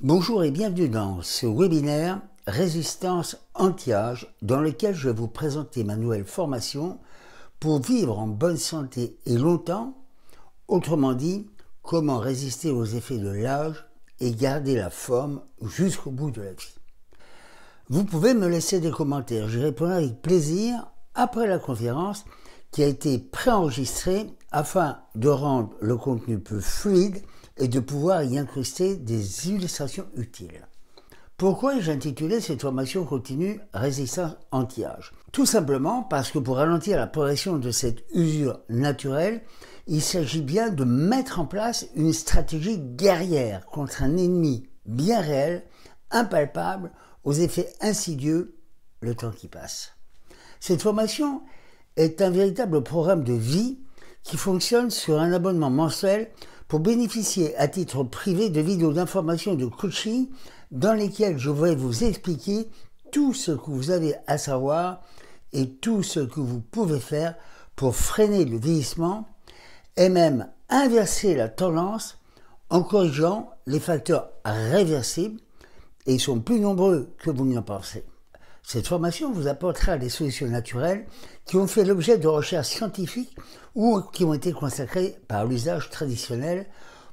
Bonjour et bienvenue dans ce webinaire Résistance anti-âge dans lequel je vais vous présenter ma nouvelle formation pour vivre en bonne santé et longtemps, autrement dit, comment résister aux effets de l'âge et garder la forme jusqu'au bout de la vie. Vous pouvez me laisser des commentaires, j'y répondrai avec plaisir après la conférence qui a été préenregistrée afin de rendre le contenu plus fluide et de pouvoir y incruster des illustrations utiles. Pourquoi ai-je intitulé cette formation continue Résistance anti-âge Tout simplement parce que pour ralentir la progression de cette usure naturelle, il s'agit bien de mettre en place une stratégie guerrière contre un ennemi bien réel, impalpable, aux effets insidieux le temps qui passe. Cette formation est un véritable programme de vie qui fonctionne sur un abonnement mensuel pour bénéficier à titre privé de vidéos d'information de coaching dans lesquelles je vais vous expliquer tout ce que vous avez à savoir et tout ce que vous pouvez faire pour freiner le vieillissement et même inverser la tendance en corrigeant les facteurs réversibles et ils sont plus nombreux que vous n'y pensez. Cette formation vous apportera des solutions naturelles qui ont fait l'objet de recherches scientifiques ou qui ont été consacrées par l'usage traditionnel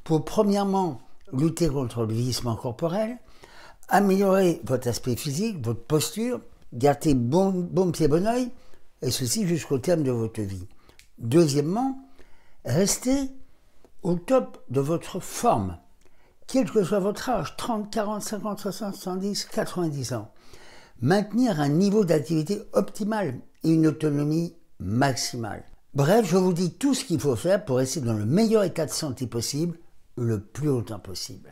pour premièrement lutter contre le vieillissement corporel, améliorer votre aspect physique, votre posture, garder bon, bon pied bon oeil, et ceci jusqu'au terme de votre vie. Deuxièmement, rester au top de votre forme, quel que soit votre âge, 30, 40, 50, 60, 70, 90 ans maintenir un niveau d'activité optimal et une autonomie maximale. Bref, je vous dis tout ce qu'il faut faire pour rester dans le meilleur état de santé possible le plus longtemps possible.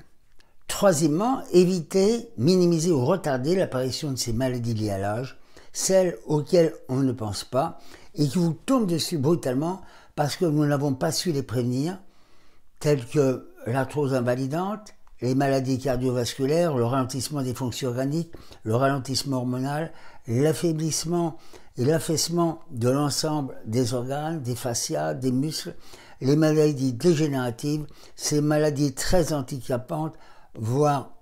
Troisièmement, éviter, minimiser ou retarder l'apparition de ces maladies liées à l'âge, celles auxquelles on ne pense pas et qui vous tombent dessus brutalement parce que nous n'avons pas su les prévenir, telles que l'arthrose invalidante, les maladies cardiovasculaires, le ralentissement des fonctions organiques, le ralentissement hormonal, l'affaiblissement et l'affaissement de l'ensemble des organes, des fascias, des muscles, les maladies dégénératives, ces maladies très handicapantes, voire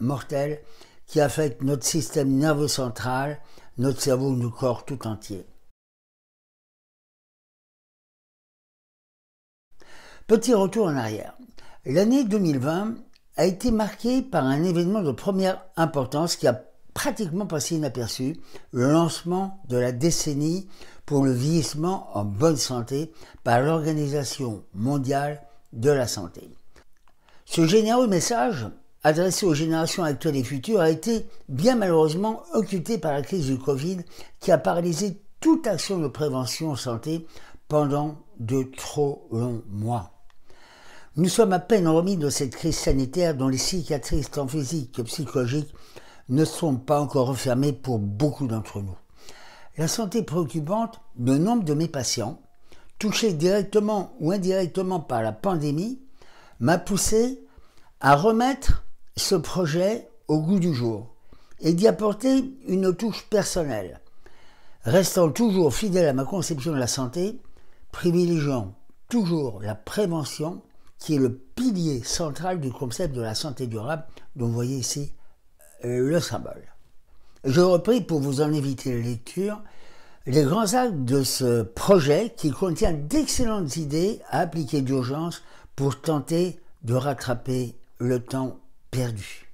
mortelles, qui affectent notre système nerveux central, notre cerveau, notre corps tout entier. Petit retour en arrière. L'année 2020 a été marqué par un événement de première importance qui a pratiquement passé inaperçu, le lancement de la décennie pour le vieillissement en bonne santé par l'Organisation mondiale de la santé. Ce généreux message adressé aux générations actuelles et futures a été bien malheureusement occulté par la crise du Covid qui a paralysé toute action de prévention en santé pendant de trop longs mois. Nous sommes à peine remis de cette crise sanitaire dont les cicatrices tant physiques que psychologiques ne sont pas encore refermées pour beaucoup d'entre nous. La santé préoccupante, de nombre de mes patients, touchés directement ou indirectement par la pandémie, m'a poussé à remettre ce projet au goût du jour et d'y apporter une touche personnelle, restant toujours fidèle à ma conception de la santé, privilégiant toujours la prévention qui est le pilier central du concept de la santé durable dont vous voyez ici euh, le symbole. Je repris pour vous en éviter la lecture les grands actes de ce projet qui contient d'excellentes idées à appliquer d'urgence pour tenter de rattraper le temps perdu.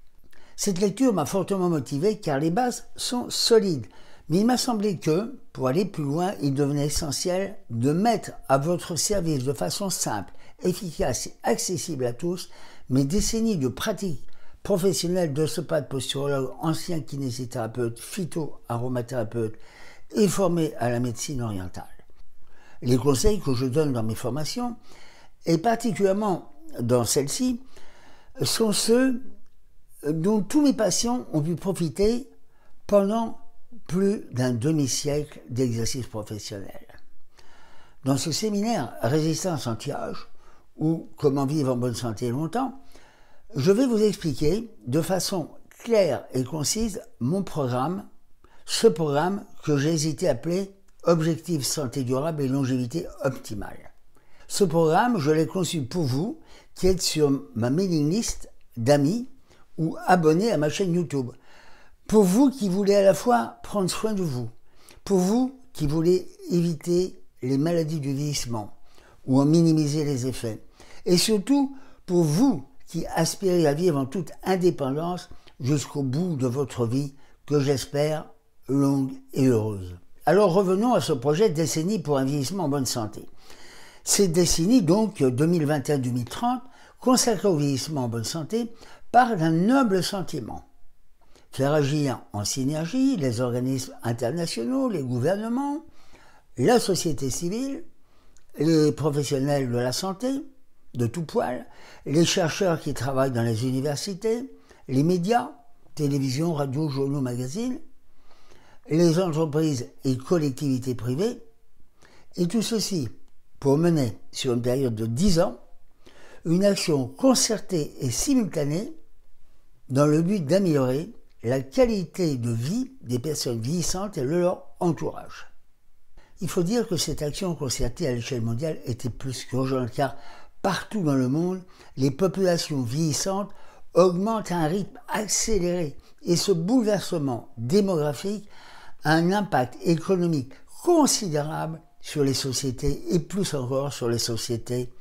Cette lecture m'a fortement motivé car les bases sont solides, mais il m'a semblé que, pour aller plus loin, il devenait essentiel de mettre à votre service de façon simple efficace et accessible à tous, mais décennies de pratique professionnelle d'ostéopathe, posturologue, ancien kinésithérapeute, phyto-aromathérapeute et formé à la médecine orientale. Les conseils que je donne dans mes formations, et particulièrement dans celle-ci, sont ceux dont tous mes patients ont pu profiter pendant plus d'un demi-siècle d'exercice professionnel. Dans ce séminaire Résistance anti-âge, ou Comment vivre en bonne santé longtemps, je vais vous expliquer de façon claire et concise mon programme, ce programme que j'ai hésité à appeler Objectif santé durable et longévité optimale. Ce programme, je l'ai conçu pour vous qui êtes sur ma mailing list d'amis ou abonnés à ma chaîne YouTube. Pour vous qui voulez à la fois prendre soin de vous, pour vous qui voulez éviter les maladies du vieillissement, ou en minimiser les effets. Et surtout, pour vous qui aspirez à vivre en toute indépendance jusqu'au bout de votre vie, que j'espère longue et heureuse. Alors revenons à ce projet décennie pour un vieillissement en bonne santé. Cette décennie, donc 2021-2030, consacrée au vieillissement en bonne santé, part d'un noble sentiment. Faire agir en synergie les organismes internationaux, les gouvernements, la société civile, les professionnels de la santé, de tout poil, les chercheurs qui travaillent dans les universités, les médias, télévision, radio, journaux, magazines, les entreprises et collectivités privées, et tout ceci pour mener sur une période de 10 ans une action concertée et simultanée dans le but d'améliorer la qualité de vie des personnes vieillissantes et leur entourage. Il faut dire que cette action concertée à l'échelle mondiale était plus qu'urgente, car partout dans le monde, les populations vieillissantes augmentent à un rythme accéléré, et ce bouleversement démographique a un impact économique considérable sur les sociétés, et plus encore sur les sociétés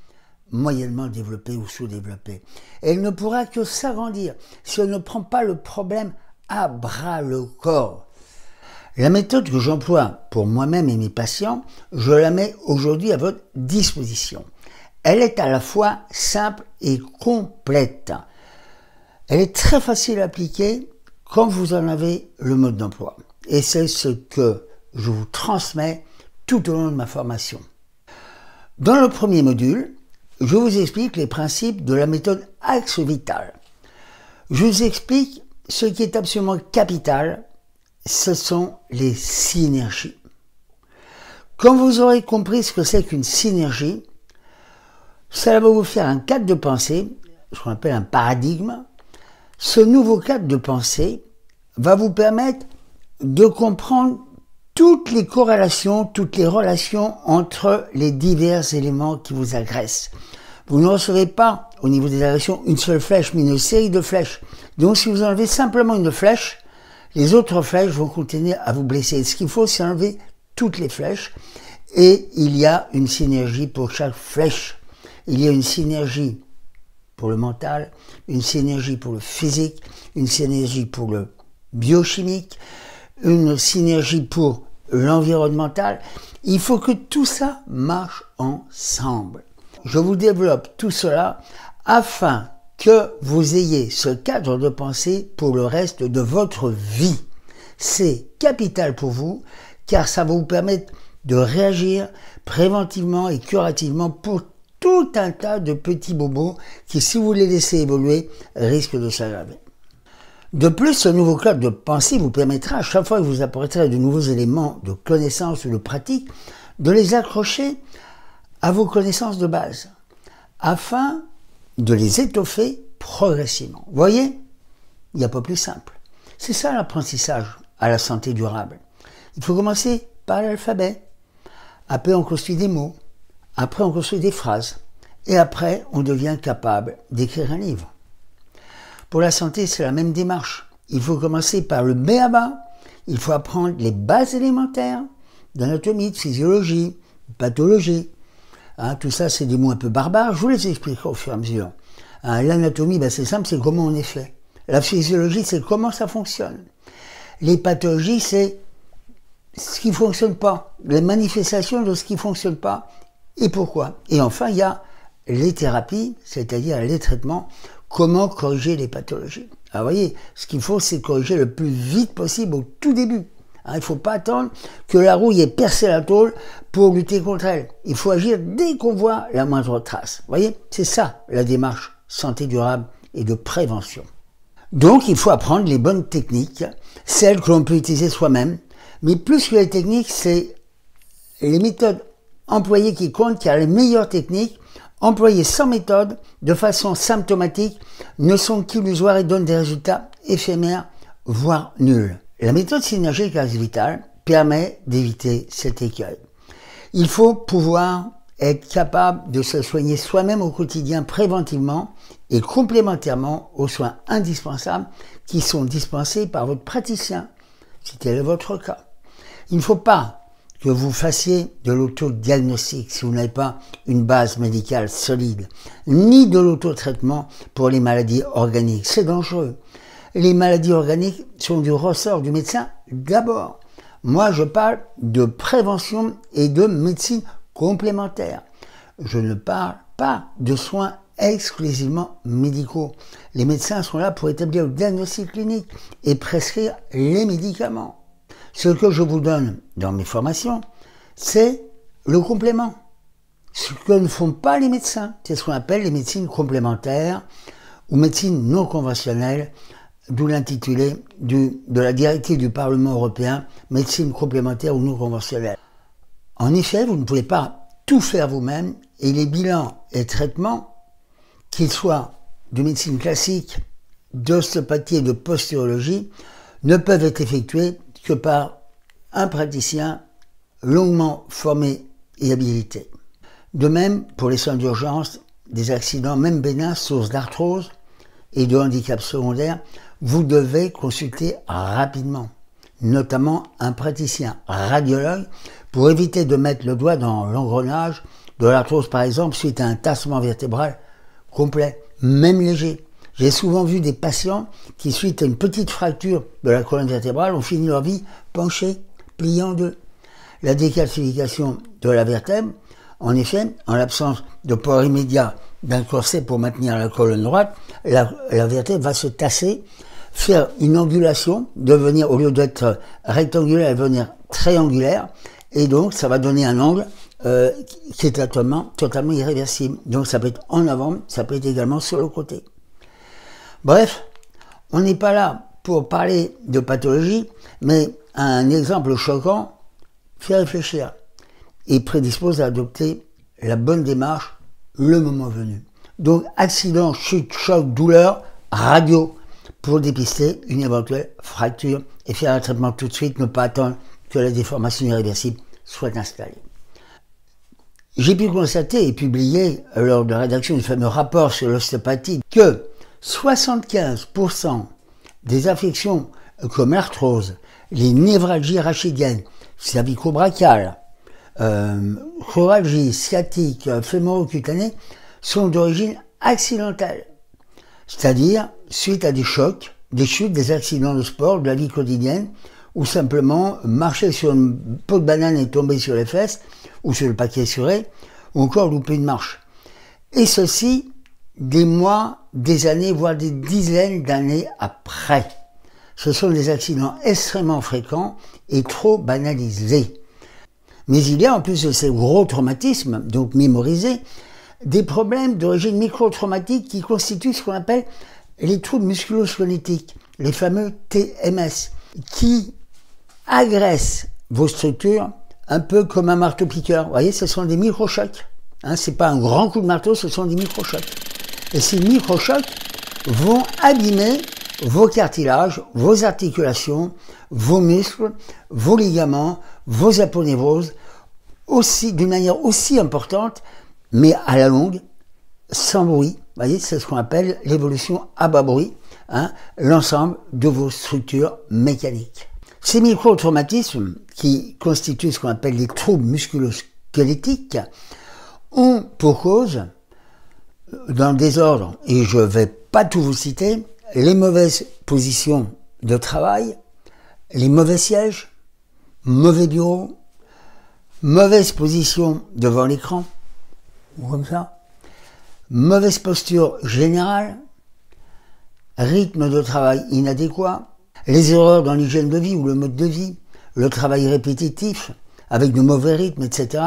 moyennement développées ou sous-développées. Elle ne pourra que s'agrandir si on ne prend pas le problème à bras le corps. La méthode que j'emploie pour moi-même et mes patients, je la mets aujourd'hui à votre disposition. Elle est à la fois simple et complète. Elle est très facile à appliquer quand vous en avez le mode d'emploi. Et c'est ce que je vous transmets tout au long de ma formation. Dans le premier module, je vous explique les principes de la méthode axe vital. Je vous explique ce qui est absolument capital ce sont les synergies. Quand vous aurez compris ce que c'est qu'une synergie, cela va vous faire un cadre de pensée, ce qu'on appelle un paradigme. Ce nouveau cadre de pensée va vous permettre de comprendre toutes les corrélations, toutes les relations entre les divers éléments qui vous agressent. Vous ne recevez pas, au niveau des agressions, une seule flèche, mais une série de flèches. Donc si vous enlevez simplement une flèche, les autres flèches vont continuer à vous blesser. Ce qu'il faut, c'est enlever toutes les flèches et il y a une synergie pour chaque flèche. Il y a une synergie pour le mental, une synergie pour le physique, une synergie pour le biochimique, une synergie pour l'environnemental. Il faut que tout ça marche ensemble. Je vous développe tout cela afin que vous ayez ce cadre de pensée pour le reste de votre vie. C'est capital pour vous, car ça va vous permettre de réagir préventivement et curativement pour tout un tas de petits bobos qui, si vous les laissez évoluer, risquent de s'aggraver. De plus, ce nouveau cadre de pensée vous permettra, à chaque fois que vous apporterez de nouveaux éléments de connaissances ou de pratiques, de les accrocher à vos connaissances de base, afin de les étoffer progressivement. Vous voyez Il n'y a pas plus simple. C'est ça l'apprentissage à la santé durable. Il faut commencer par l'alphabet. Après, on construit des mots. Après, on construit des phrases. Et après, on devient capable d'écrire un livre. Pour la santé, c'est la même démarche. Il faut commencer par le bas. Il faut apprendre les bases élémentaires d'anatomie, de physiologie, de pathologie. Hein, tout ça, c'est des mots un peu barbares. Je vous les expliquerai au fur et à mesure. Hein, l'anatomie, ben, c'est simple, c'est comment on est fait. La physiologie, c'est comment ça fonctionne. Les pathologies, c'est ce qui ne fonctionne pas, les manifestations de ce qui ne fonctionne pas et pourquoi. Et enfin, il y a les thérapies, c'est-à-dire les traitements, comment corriger les pathologies. Alors, ah, vous voyez, ce qu'il faut, c'est corriger le plus vite possible au tout début. Hein, il ne faut pas attendre que la rouille ait percé la tôle pour lutter contre elle. Il faut agir dès qu'on voit la moindre trace. Vous voyez, c'est ça la démarche santé durable et de prévention. Donc il faut apprendre les bonnes techniques, celles que l'on peut utiliser soi-même. Mais plus que les techniques, c'est les méthodes employées qui comptent, car les meilleures techniques employées sans méthode, de façon symptomatique, ne sont qu'illusoires et donnent des résultats éphémères, voire nuls. La méthode synergique à vitale permet d'éviter cet écueil. Il faut pouvoir être capable de se soigner soi-même au quotidien préventivement et complémentairement aux soins indispensables qui sont dispensés par votre praticien, si tel est votre cas. Il ne faut pas que vous fassiez de l'autodiagnostic si vous n'avez pas une base médicale solide, ni de l'autotraitement pour les maladies organiques. C'est dangereux les maladies organiques sont du ressort du médecin d'abord. Moi, je parle de prévention et de médecine complémentaire. Je ne parle pas de soins exclusivement médicaux. Les médecins sont là pour établir le diagnostic clinique et prescrire les médicaments. Ce que je vous donne dans mes formations, c'est le complément. Ce que ne font pas les médecins, c'est ce qu'on appelle les médecines complémentaires ou médecines non conventionnelles d'où l'intitulé de la directive du Parlement européen médecine complémentaire ou non conventionnelle. En effet, vous ne pouvez pas tout faire vous-même et les bilans et traitements, qu'ils soient de médecine classique, d'ostéopathie et de posturologie, ne peuvent être effectués que par un praticien longuement formé et habilité. De même, pour les soins d'urgence, des accidents, même bénins, source d'arthrose et de handicaps secondaires, vous devez consulter rapidement, notamment un praticien radiologue, pour éviter de mettre le doigt dans l'engrenage de l'arthrose, par exemple, suite à un tassement vertébral complet, même léger. J'ai souvent vu des patients qui, suite à une petite fracture de la colonne vertébrale, ont fini leur vie penchés, pliant en deux. La décalcification de la vertèbre, en effet, en l'absence de port immédiat d'un corset pour maintenir la colonne droite, la vertèbre va se tasser faire une angulation, devenir, au lieu d'être rectangulaire, devenir triangulaire, et donc ça va donner un angle euh, qui est totalement, totalement irréversible. Donc ça peut être en avant, ça peut être également sur le côté. Bref, on n'est pas là pour parler de pathologie, mais un exemple choquant fait réfléchir et prédispose à adopter la bonne démarche le moment venu. Donc accident, chute, choc, douleur, radio pour dépister une éventuelle fracture et faire un traitement tout de suite, ne pas attendre que la déformation irréversible soit installée. J'ai pu constater et publier lors de la rédaction du fameux rapport sur l'ostéopathie que 75% des affections comme arthrose, les névralgies rachidiennes, cervico-brachiales, euh, choralgie sciatique, euh, fémoro cutanées sont d'origine accidentelle c'est-à-dire suite à des chocs, des chutes, des accidents de sport, de la vie quotidienne, ou simplement marcher sur une peau de banane et tomber sur les fesses, ou sur le paquet assuré, ou encore louper une marche. Et ceci des mois, des années, voire des dizaines d'années après. Ce sont des accidents extrêmement fréquents et trop banalisés. Mais il y a en plus de ces gros traumatismes, donc mémorisés, des problèmes d'origine micro-traumatique qui constituent ce qu'on appelle les troubles musculo les fameux TMS, qui agressent vos structures un peu comme un marteau-piqueur. Vous voyez, ce sont des micro-chocs. Hein, ce n'est pas un grand coup de marteau, ce sont des micro-chocs. Et ces micro-chocs vont abîmer vos cartilages, vos articulations, vos muscles, vos ligaments, vos aponeuroses, aussi d'une manière aussi importante mais à la longue, sans bruit. voyez, c'est ce qu'on appelle l'évolution à bas bruit, hein, l'ensemble de vos structures mécaniques. Ces micro-traumatismes, qui constituent ce qu'on appelle les troubles musculosquelettiques, ont pour cause, dans le désordre, et je ne vais pas tout vous citer, les mauvaises positions de travail, les mauvais sièges, mauvais bureau, mauvaise position devant l'écran, ou comme ça. Mauvaise posture générale, rythme de travail inadéquat, les erreurs dans l'hygiène de vie ou le mode de vie, le travail répétitif avec de mauvais rythmes, etc.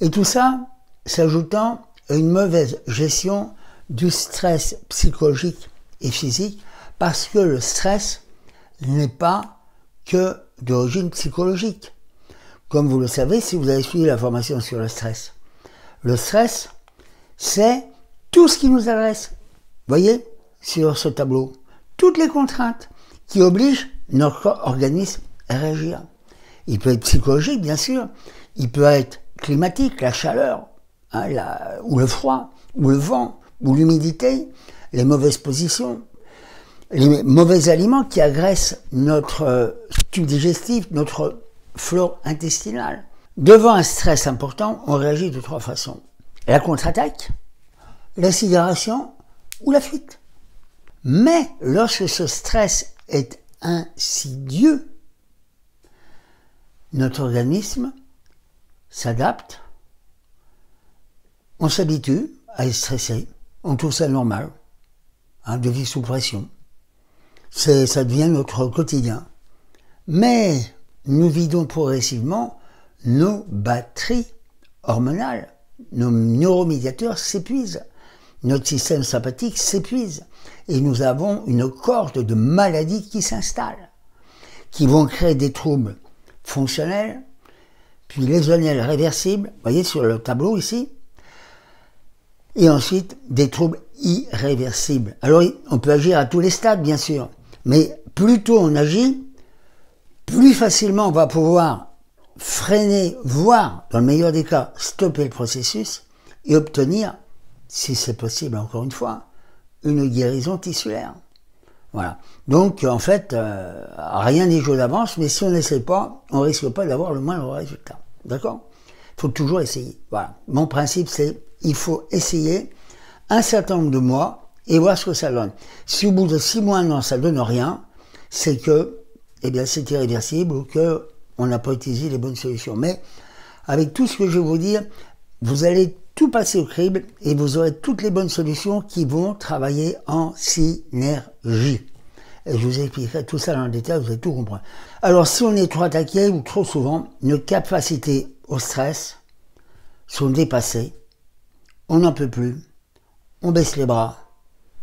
Et tout ça s'ajoutant à une mauvaise gestion du stress psychologique et physique, parce que le stress n'est pas que d'origine psychologique. Comme vous le savez si vous avez suivi la formation sur le stress. Le stress, c'est tout ce qui nous Vous Voyez sur ce tableau, toutes les contraintes qui obligent notre organisme à réagir. Il peut être psychologique, bien sûr, il peut être climatique, la chaleur, hein, ou le froid, ou le vent, ou l'humidité, les mauvaises positions, les mauvais aliments qui agressent notre tube euh, digestif, notre flore intestinale. Devant un stress important, on réagit de trois façons. La contre-attaque, la sidération ou la fuite. Mais lorsque ce stress est insidieux, notre organisme s'adapte, on s'habitue à être stressé, on trouve ça normal, hein, de vie sous pression. ça devient notre quotidien. Mais nous vidons progressivement nos batteries hormonales, nos neuromédiateurs s'épuisent, notre système sympathique s'épuise, et nous avons une corde de maladies qui s'installent, qui vont créer des troubles fonctionnels, puis lésionnels réversibles, vous voyez sur le tableau ici, et ensuite des troubles irréversibles. Alors on peut agir à tous les stades, bien sûr, mais plus tôt on agit, plus facilement on va pouvoir freiner, voire, dans le meilleur des cas, stopper le processus et obtenir, si c'est possible encore une fois, une guérison tissulaire. Voilà. Donc, en fait, euh, rien n'est joué d'avance, mais si on n'essaie pas, on risque pas d'avoir le moindre résultat. D'accord Il faut toujours essayer. Voilà. Mon principe, c'est il faut essayer un certain nombre de mois et voir ce que ça donne. Si au bout de six mois, non, ça donne rien, c'est que, eh bien, c'est irréversible ou que on n'a pas utilisé les bonnes solutions. Mais avec tout ce que je vais vous dire, vous allez tout passer au crible et vous aurez toutes les bonnes solutions qui vont travailler en synergie. Et je vous expliquerai tout ça dans le détail, vous allez tout comprendre. Alors si on est trop attaqué ou trop souvent, nos capacités au stress sont dépassées, on n'en peut plus, on baisse les bras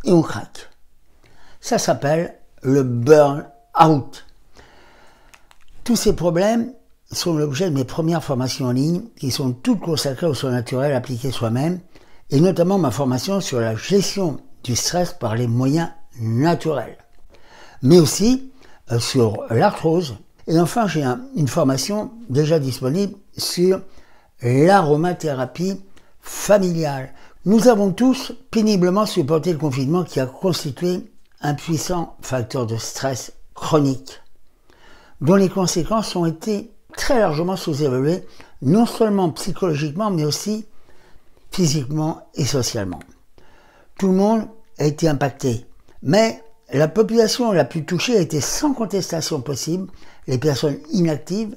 et on craque. Ça s'appelle le burn out. Tous ces problèmes sont l'objet de mes premières formations en ligne, qui sont toutes consacrées au naturel appliqué soi-même, et notamment ma formation sur la gestion du stress par les moyens naturels, mais aussi euh, sur l'arthrose. Et enfin, j'ai une formation déjà disponible sur l'aromathérapie familiale. Nous avons tous péniblement supporté le confinement qui a constitué un puissant facteur de stress chronique dont les conséquences ont été très largement sous-évaluées, non seulement psychologiquement, mais aussi physiquement et socialement. Tout le monde a été impacté, mais la population la plus touchée a été sans contestation possible les personnes inactives,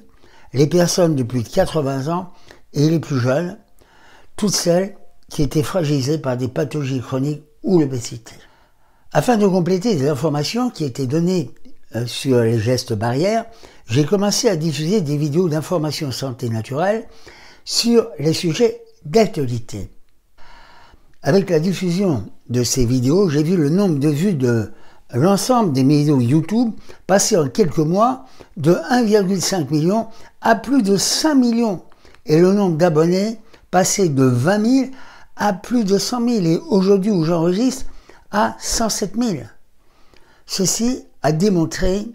les personnes de plus de 80 ans et les plus jeunes, toutes celles qui étaient fragilisées par des pathologies chroniques ou l'obésité. Afin de compléter les informations qui étaient données euh, sur les gestes barrières, j'ai commencé à diffuser des vidéos d'information santé naturelle sur les sujets d'actualité. Avec la diffusion de ces vidéos, j'ai vu le nombre de vues de l'ensemble des vidéos YouTube passer en quelques mois de 1,5 million à plus de 5 millions et le nombre d'abonnés passer de 20 000 à plus de 100 000 et aujourd'hui où j'enregistre à 107 000. Ceci à démontrer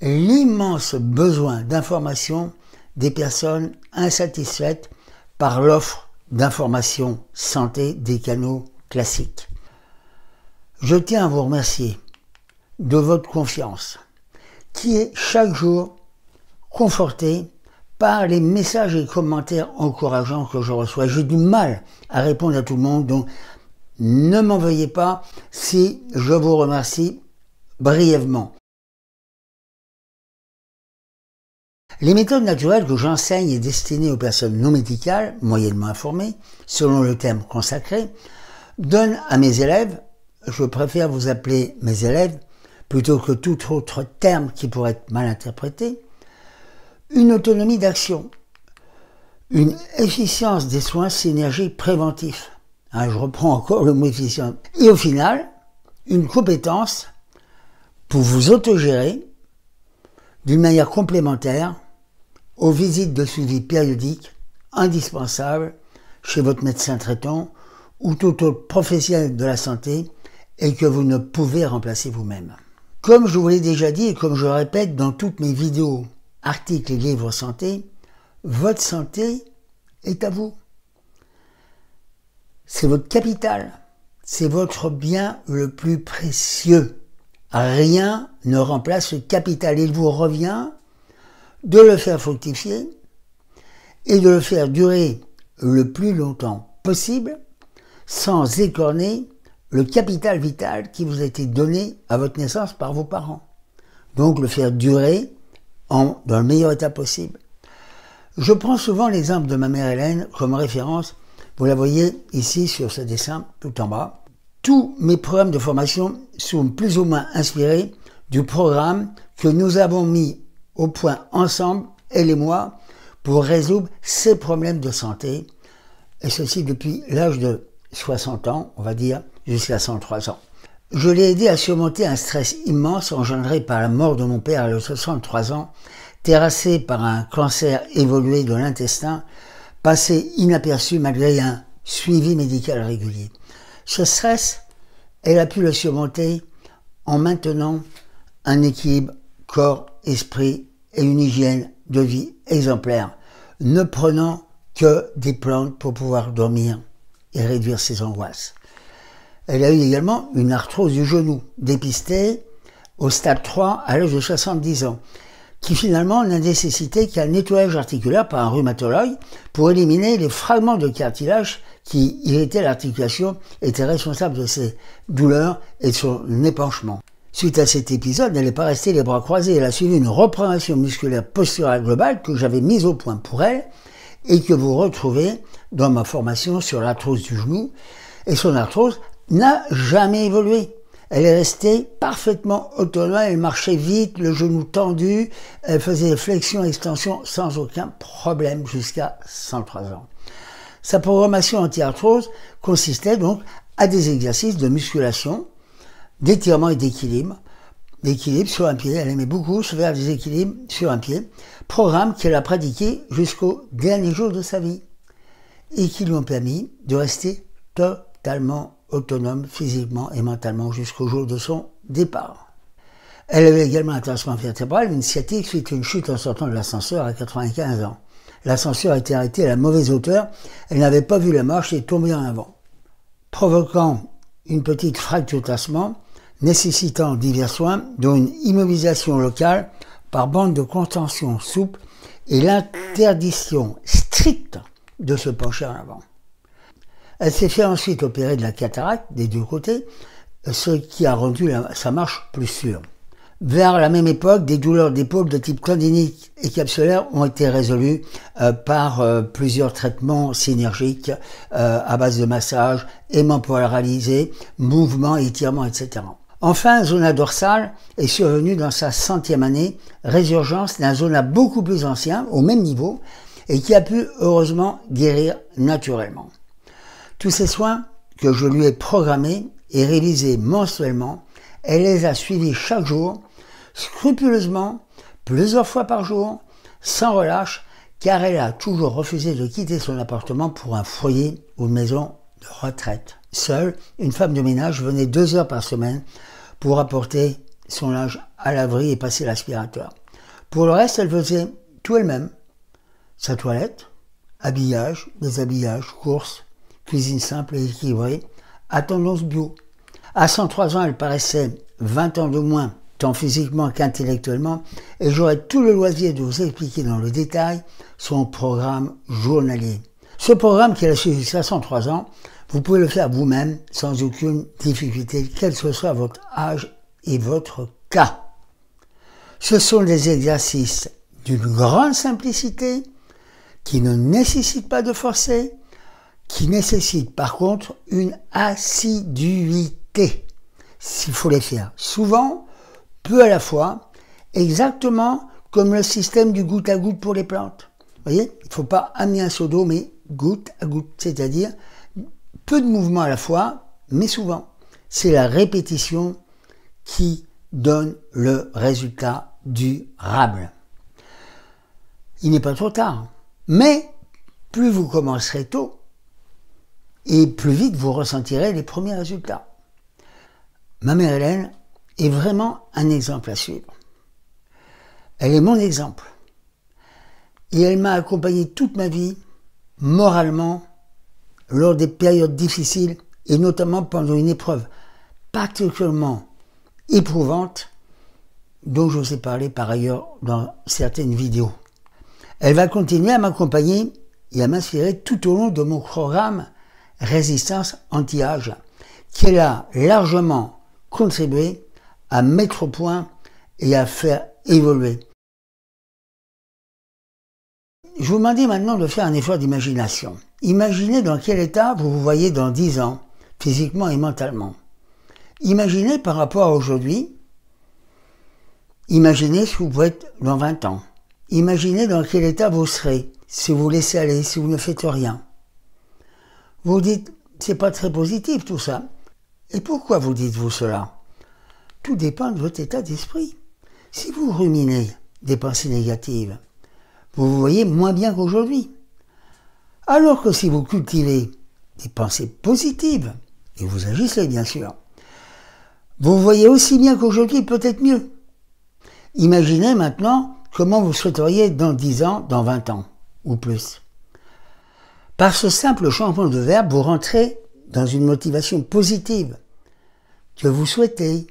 l'immense besoin d'information des personnes insatisfaites par l'offre d'information santé des canaux classiques. Je tiens à vous remercier de votre confiance, qui est chaque jour confortée par les messages et commentaires encourageants que je reçois. J'ai du mal à répondre à tout le monde, donc ne m'en veuillez pas si je vous remercie brièvement. Les méthodes naturelles que j'enseigne et destinées aux personnes non médicales, moyennement informées, selon le terme consacré, donnent à mes élèves, je préfère vous appeler mes élèves, plutôt que tout autre terme qui pourrait être mal interprété, une autonomie d'action, une efficience des soins synergie préventifs. Hein, je reprends encore le mot efficience. Et au final, une compétence pour vous autogérer d'une manière complémentaire aux visites de suivi périodiques indispensables chez votre médecin traitant ou tout autre professionnel de la santé et que vous ne pouvez remplacer vous-même. Comme je vous l'ai déjà dit et comme je le répète dans toutes mes vidéos, articles et livres santé, votre santé est à vous. C'est votre capital, c'est votre bien le plus précieux. Rien ne remplace le capital. Il vous revient de le faire fructifier et de le faire durer le plus longtemps possible sans écorner le capital vital qui vous a été donné à votre naissance par vos parents. Donc le faire durer dans le meilleur état possible. Je prends souvent l'exemple de ma mère Hélène comme référence. Vous la voyez ici sur ce dessin tout en bas. Tous mes programmes de formation sont plus ou moins inspirés du programme que nous avons mis au point ensemble, elle et moi, pour résoudre ces problèmes de santé, et ceci depuis l'âge de 60 ans, on va dire, jusqu'à 103 ans. Je l'ai aidé à surmonter un stress immense engendré par la mort de mon père à 63 ans, terrassé par un cancer évolué de l'intestin, passé inaperçu malgré un suivi médical régulier. Ce stress, elle a pu le surmonter en maintenant un équilibre corps-esprit et une hygiène de vie exemplaire, ne prenant que des plantes pour pouvoir dormir et réduire ses angoisses. Elle a eu également une arthrose du genou, dépistée au stade 3 à l'âge de 70 ans qui finalement n'a nécessité qu'un nettoyage articulaire par un rhumatologue pour éliminer les fragments de cartilage qui irritaient l'articulation et étaient responsables de ses douleurs et de son épanchement. Suite à cet épisode, elle n'est pas restée les bras croisés, elle a suivi une reprogrammation musculaire posturale globale que j'avais mise au point pour elle et que vous retrouvez dans ma formation sur l'arthrose du genou. Et son arthrose n'a jamais évolué. Elle est restée parfaitement autonome, elle marchait vite, le genou tendu, elle faisait flexion, extension sans aucun problème jusqu'à 103 ans. Sa programmation anti-arthrose consistait donc à des exercices de musculation, d'étirement et d'équilibre. D'équilibre sur un pied, elle aimait beaucoup se faire des équilibres sur un pied, programme qu'elle a pratiqué jusqu'au dernier jour de sa vie et qui lui ont permis de rester totalement autonome physiquement et mentalement jusqu'au jour de son départ. Elle avait également un classement vertébral, une sciatique suite à une chute en sortant de l'ascenseur à 95 ans. L'ascenseur a été arrêté à la mauvaise hauteur, elle n'avait pas vu la marche et est tombée en avant, provoquant une petite fracture de classement, nécessitant divers soins, dont une immobilisation locale par bande de contention souple et l'interdiction stricte de se pencher en avant. Elle s'est fait ensuite opérer de la cataracte des deux côtés, ce qui a rendu sa marche plus sûre. Vers la même époque, des douleurs d'épaule de type tendinique et capsulaire ont été résolues euh, par euh, plusieurs traitements synergiques euh, à base de massage, aimants réaliser, mouvements, étirements, etc. Enfin, zona dorsale est survenue dans sa centième année, résurgence d'un zona beaucoup plus ancien, au même niveau, et qui a pu heureusement guérir naturellement. Tous ces soins que je lui ai programmés et réalisés mensuellement, elle les a suivis chaque jour, scrupuleusement, plusieurs fois par jour, sans relâche, car elle a toujours refusé de quitter son appartement pour un foyer ou une maison de retraite. Seule, une femme de ménage venait deux heures par semaine pour apporter son linge à l'abri et passer l'aspirateur. Pour le reste, elle faisait tout elle-même. Sa toilette, habillage, déshabillage, courses, cuisine simple et équilibrée, à tendance bio. À 103 ans, elle paraissait 20 ans de moins, tant physiquement qu'intellectuellement, et j'aurais tout le loisir de vous expliquer dans le détail son programme journalier. Ce programme qui a suivi jusqu'à 103 ans, vous pouvez le faire vous-même sans aucune difficulté, quel que soit votre âge et votre cas. Ce sont des exercices d'une grande simplicité qui ne nécessitent pas de forcer, qui nécessitent par contre une assiduité s'il faut les faire. Souvent, peu à la fois, exactement comme le système du goutte à goutte pour les plantes. Vous voyez, il ne faut pas amener un seau d'eau, mais goutte à goutte, c'est-à-dire peu de mouvements à la fois, mais souvent. C'est la répétition qui donne le résultat durable. Il n'est pas trop tard, hein. mais plus vous commencerez tôt, et plus vite vous ressentirez les premiers résultats. Ma mère Hélène est vraiment un exemple à suivre. Elle est mon exemple. Et elle m'a accompagné toute ma vie, moralement, lors des périodes difficiles et notamment pendant une épreuve particulièrement éprouvante dont je vous ai parlé par ailleurs dans certaines vidéos. Elle va continuer à m'accompagner et à m'inspirer tout au long de mon programme résistance anti-âge, qu'elle a largement contribué à mettre au point et à faire évoluer. Je vous demande maintenant de faire un effort d'imagination. Imaginez dans quel état vous vous voyez dans 10 ans, physiquement et mentalement. Imaginez par rapport à aujourd'hui, imaginez ce que vous pouvez être dans 20 ans. Imaginez dans quel état vous serez si vous laissez aller, si vous ne faites rien. Vous dites, c'est pas très positif tout ça. Et pourquoi vous dites-vous cela Tout dépend de votre état d'esprit. Si vous ruminez des pensées négatives, vous vous voyez moins bien qu'aujourd'hui. Alors que si vous cultivez des pensées positives, et vous agissez bien sûr, vous voyez aussi bien qu'aujourd'hui, peut-être mieux. Imaginez maintenant comment vous souhaiteriez dans 10 ans, dans 20 ans, ou plus. Par ce simple changement de verbe, vous rentrez dans une motivation positive que vous souhaitez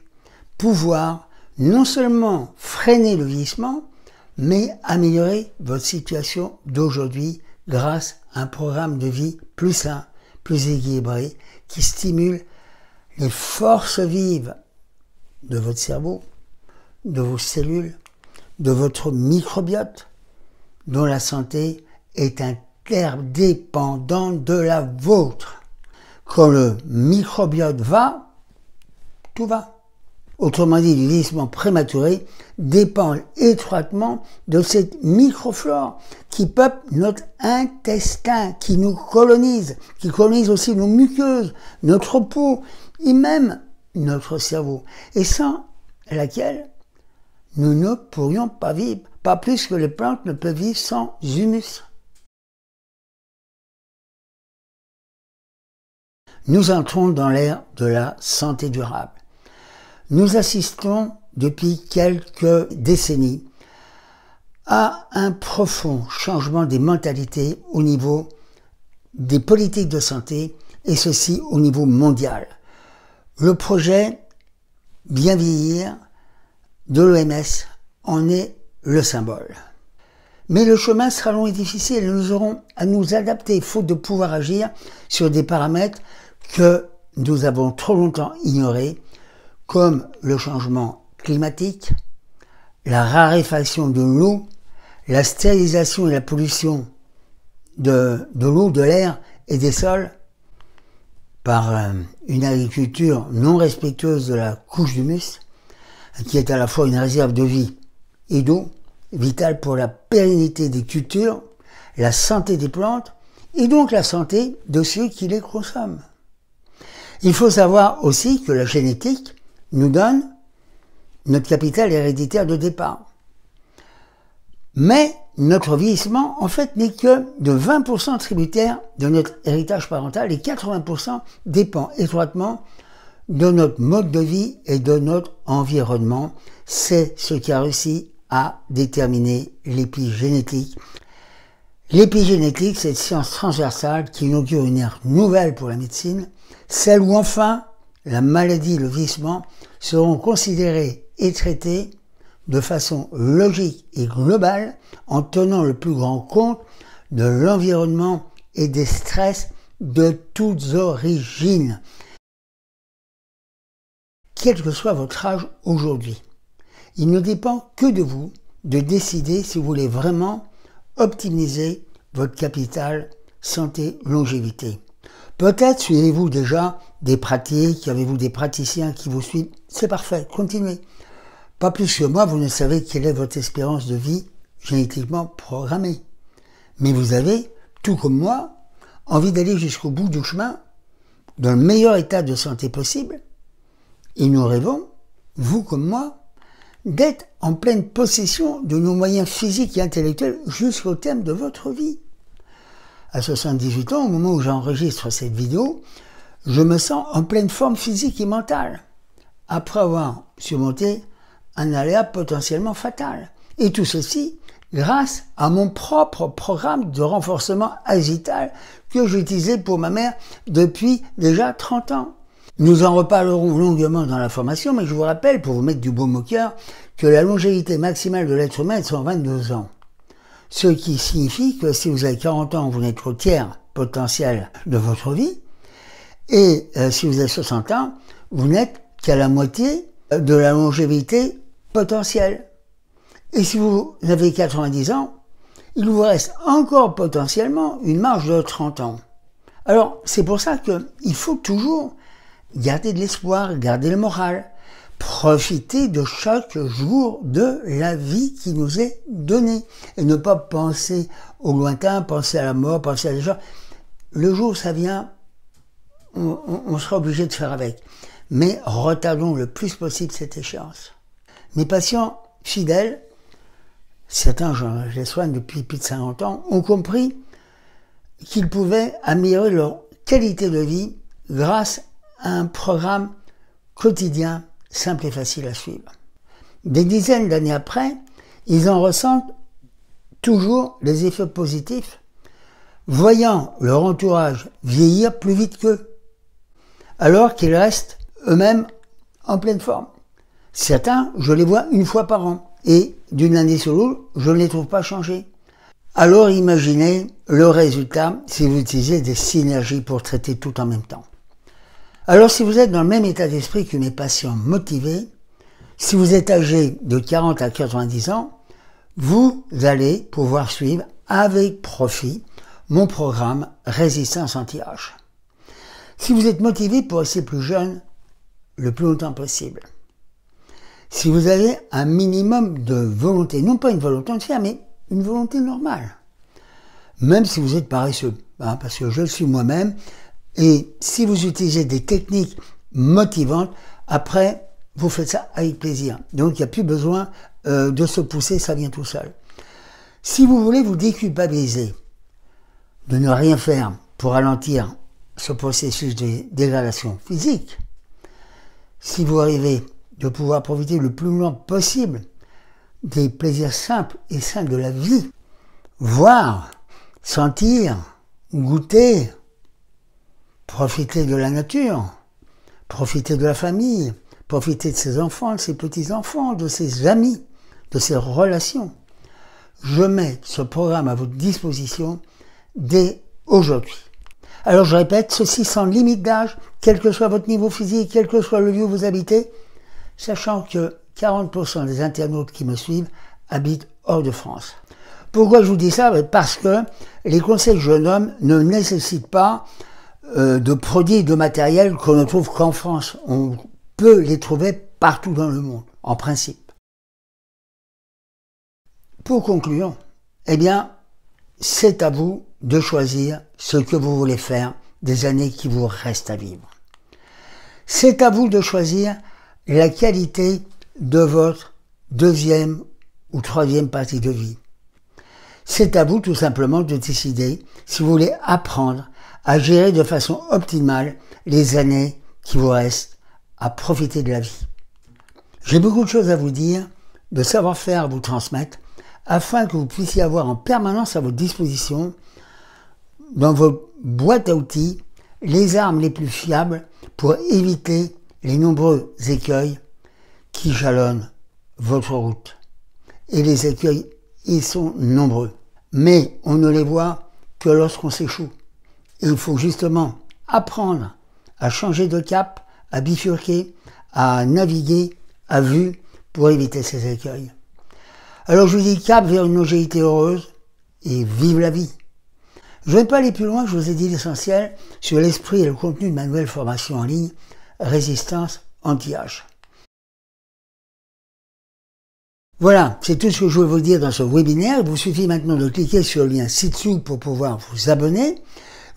pouvoir non seulement freiner le vieillissement, mais améliorer votre situation d'aujourd'hui grâce à un programme de vie plus sain, plus équilibré, qui stimule les forces vives de votre cerveau, de vos cellules, de votre microbiote, dont la santé est un dépendant de la vôtre. Quand le microbiote va, tout va. Autrement dit, le prématuré dépend étroitement de cette microflore qui peuple notre intestin, qui nous colonise, qui colonise aussi nos muqueuses, notre peau et même notre cerveau. Et sans laquelle nous ne pourrions pas vivre, pas plus que les plantes ne peuvent vivre sans humus. Nous entrons dans l'ère de la santé durable. Nous assistons depuis quelques décennies à un profond changement des mentalités au niveau des politiques de santé et ceci au niveau mondial. Le projet Bien vieillir de l'OMS en est le symbole. Mais le chemin sera long et difficile. Nous aurons à nous adapter faute de pouvoir agir sur des paramètres que nous avons trop longtemps ignoré, comme le changement climatique, la raréfaction de l'eau, la stérilisation et la pollution de, l'eau, de l'air et des sols par euh, une agriculture non respectueuse de la couche d'humus, qui est à la fois une réserve de vie et d'eau, vitale pour la pérennité des cultures, la santé des plantes et donc la santé de ceux qui les consomment. Il faut savoir aussi que la génétique nous donne notre capital héréditaire de départ. Mais notre vieillissement, en fait, n'est que de 20% tributaire de notre héritage parental et 80% dépend étroitement de notre mode de vie et de notre environnement. C'est ce qui a réussi à déterminer l'épigénétique. L'épigénétique, c'est une science transversale qui inaugure une ère nouvelle pour la médecine celle où enfin la maladie le vieillissement seront considérés et traités de façon logique et globale en tenant le plus grand compte de l'environnement et des stress de toutes origines. Quel que soit votre âge aujourd'hui, il ne dépend que de vous de décider si vous voulez vraiment optimiser votre capital santé-longévité. Peut-être suivez-vous déjà des pratiques, avez-vous des praticiens qui vous suivent. C'est parfait, continuez. Pas plus que moi, vous ne savez quelle est votre espérance de vie génétiquement programmée. Mais vous avez, tout comme moi, envie d'aller jusqu'au bout du chemin, dans le meilleur état de santé possible. Et nous rêvons, vous comme moi, d'être en pleine possession de nos moyens physiques et intellectuels jusqu'au terme de votre vie à 78 ans, au moment où j'enregistre cette vidéo, je me sens en pleine forme physique et mentale, après avoir surmonté un aléa potentiellement fatal. Et tout ceci grâce à mon propre programme de renforcement agital que j'utilisais pour ma mère depuis déjà 30 ans. Nous en reparlerons longuement dans la formation, mais je vous rappelle, pour vous mettre du beau moqueur, que la longévité maximale de l'être humain est de 122 ans. Ce qui signifie que si vous avez 40 ans, vous n'êtes au tiers potentiel de votre vie. Et euh, si vous avez 60 ans, vous n'êtes qu'à la moitié euh, de la longévité potentielle. Et si vous avez 90 ans, il vous reste encore potentiellement une marge de 30 ans. Alors, c'est pour ça qu'il faut toujours garder de l'espoir, garder le moral profiter de chaque jour de la vie qui nous est donnée et ne pas penser au lointain, penser à la mort, penser à des gens. Le jour où ça vient, on, on sera obligé de faire avec. Mais retardons le plus possible cette échéance. Mes patients fidèles, certains je les soigne depuis plus de 50 ans, ont compris qu'ils pouvaient améliorer leur qualité de vie grâce à un programme quotidien simple et facile à suivre. Des dizaines d'années après, ils en ressentent toujours les effets positifs, voyant leur entourage vieillir plus vite qu'eux, alors qu'ils restent eux-mêmes en pleine forme. Certains, je les vois une fois par an, et d'une année sur l'autre, je ne les trouve pas changés. Alors imaginez le résultat si vous utilisez des synergies pour traiter tout en même temps. Alors si vous êtes dans le même état d'esprit que mes patients motivés, si vous êtes âgé de 40 à 90 ans, vous allez pouvoir suivre avec profit mon programme Résistance anti-âge. Si vous êtes motivé pour rester plus jeune le plus longtemps possible, si vous avez un minimum de volonté, non pas une volonté entière, mais une volonté normale, même si vous êtes paresseux, hein, parce que je le suis moi-même, et si vous utilisez des techniques motivantes, après, vous faites ça avec plaisir. Donc, il n'y a plus besoin euh, de se pousser, ça vient tout seul. Si vous voulez vous déculpabiliser de ne rien faire pour ralentir ce processus de dégradation physique, si vous arrivez de pouvoir profiter le plus loin possible des plaisirs simples et sains de la vie, voir, sentir, goûter, profiter de la nature, profiter de la famille, profiter de ses enfants, de ses petits-enfants, de ses amis, de ses relations. Je mets ce programme à votre disposition dès aujourd'hui. Alors je répète, ceci sans limite d'âge, quel que soit votre niveau physique, quel que soit le lieu où vous habitez, sachant que 40% des internautes qui me suivent habitent hors de France. Pourquoi je vous dis ça ben, Parce que les conseils jeunes hommes ne nécessitent pas euh, de produits, de matériel qu'on ne trouve qu'en France. On peut les trouver partout dans le monde, en principe. Pour conclure, eh bien, c'est à vous de choisir ce que vous voulez faire des années qui vous restent à vivre. C'est à vous de choisir la qualité de votre deuxième ou troisième partie de vie. C'est à vous tout simplement de décider si vous voulez apprendre à gérer de façon optimale les années qui vous restent à profiter de la vie. J'ai beaucoup de choses à vous dire, de savoir-faire à vous transmettre, afin que vous puissiez avoir en permanence à votre disposition, dans vos boîtes à outils, les armes les plus fiables pour éviter les nombreux écueils qui jalonnent votre route. Et les écueils, ils sont nombreux. Mais on ne les voit que lorsqu'on s'échoue il faut justement apprendre à changer de cap, à bifurquer, à naviguer à vue pour éviter ces écueils. Alors je vous dis cap vers une longévité heureuse et vive la vie. Je ne vais pas aller plus loin, je vous ai dit l'essentiel sur l'esprit et le contenu de ma nouvelle formation en ligne, Résistance anti-âge. Voilà, c'est tout ce que je voulais vous dire dans ce webinaire. Il vous suffit maintenant de cliquer sur le lien ci-dessous pour pouvoir vous abonner.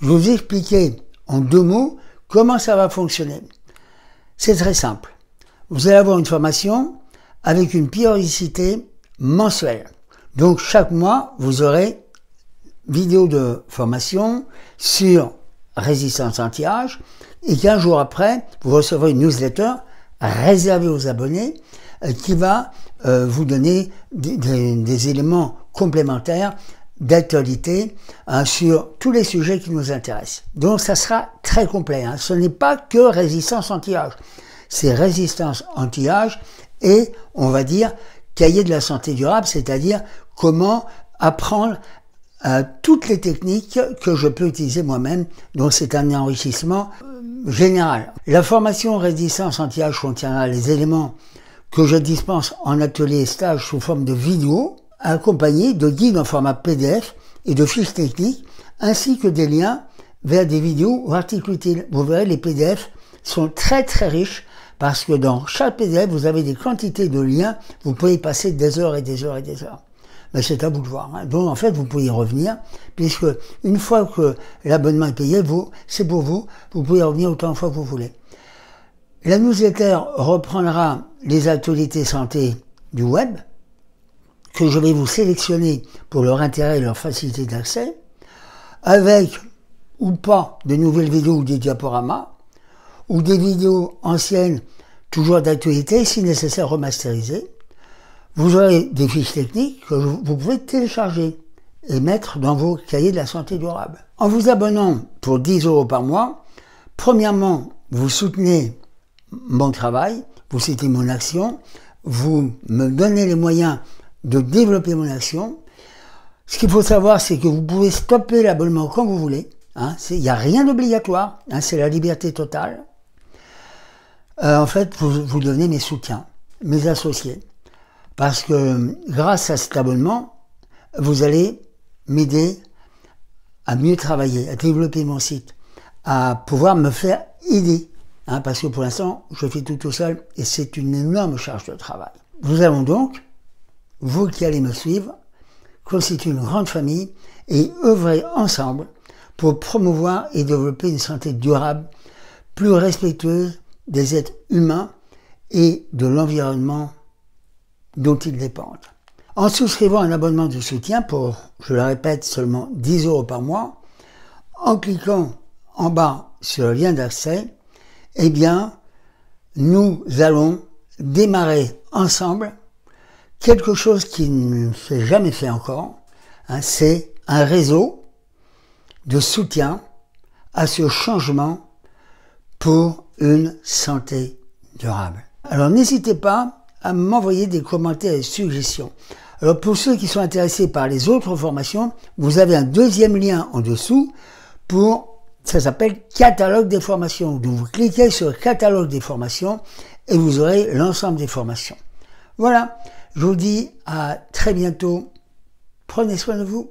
Je vous expliquer en deux mots comment ça va fonctionner. C'est très simple. Vous allez avoir une formation avec une périodicité mensuelle. Donc chaque mois, vous aurez vidéo de formation sur résistance anti-âge et qu'un jour après, vous recevrez une newsletter réservée aux abonnés euh, qui va euh, vous donner des éléments complémentaires d'actualité hein, sur tous les sujets qui nous intéressent. Donc ça sera très complet. Hein. Ce n'est pas que résistance anti-âge. C'est résistance anti-âge et on va dire cahier de la santé durable, c'est-à-dire comment apprendre euh, toutes les techniques que je peux utiliser moi-même. Donc c'est un enrichissement euh, général. La formation résistance anti-âge contiendra les éléments que je dispense en atelier et stage sous forme de vidéos accompagné de guides en format PDF et de fiches techniques, ainsi que des liens vers des vidéos ou articles utiles. Vous verrez, les PDF sont très très riches parce que dans chaque PDF, vous avez des quantités de liens, vous pouvez passer des heures et des heures et des heures. Mais c'est à vous de voir. Bon hein. en fait, vous pouvez y revenir, puisque une fois que l'abonnement est payé, vous, c'est pour vous, vous pouvez y revenir autant de fois que vous voulez. La newsletter reprendra les actualités santé du web, je vais vous sélectionner pour leur intérêt et leur facilité d'accès, avec ou pas de nouvelles vidéos ou des diaporamas, ou des vidéos anciennes, toujours d'actualité, si nécessaire remasterisées. Vous aurez des fiches techniques que vous pouvez télécharger et mettre dans vos cahiers de la santé durable. En vous abonnant pour 10 euros par mois, premièrement, vous soutenez mon travail, vous citez mon action, vous me donnez les moyens de développer mon action. Ce qu'il faut savoir, c'est que vous pouvez stopper l'abonnement quand vous voulez. Hein. Il n'y a rien d'obligatoire, hein, c'est la liberté totale. Euh, en fait, vous, vous devenez mes soutiens, mes associés. Parce que grâce à cet abonnement, vous allez m'aider à mieux travailler, à développer mon site, à pouvoir me faire aider. Hein. parce que pour l'instant, je fais tout tout seul et c'est une énorme charge de travail. Nous avons donc vous qui allez me suivre, constituez une grande famille et œuvrez ensemble pour promouvoir et développer une santé durable, plus respectueuse des êtres humains et de l'environnement dont ils dépendent. En souscrivant un abonnement de soutien pour, je le répète, seulement 10 euros par mois, en cliquant en bas sur le lien d'accès, eh bien, nous allons démarrer ensemble quelque chose qui ne s'est jamais fait encore, hein, c'est un réseau de soutien à ce changement pour une santé durable. Alors n'hésitez pas à m'envoyer des commentaires et suggestions. Alors pour ceux qui sont intéressés par les autres formations, vous avez un deuxième lien en dessous pour, ça s'appelle catalogue des formations. Donc vous cliquez sur catalogue des formations et vous aurez l'ensemble des formations. Voilà. Je vous dis à très bientôt. Prenez soin de vous.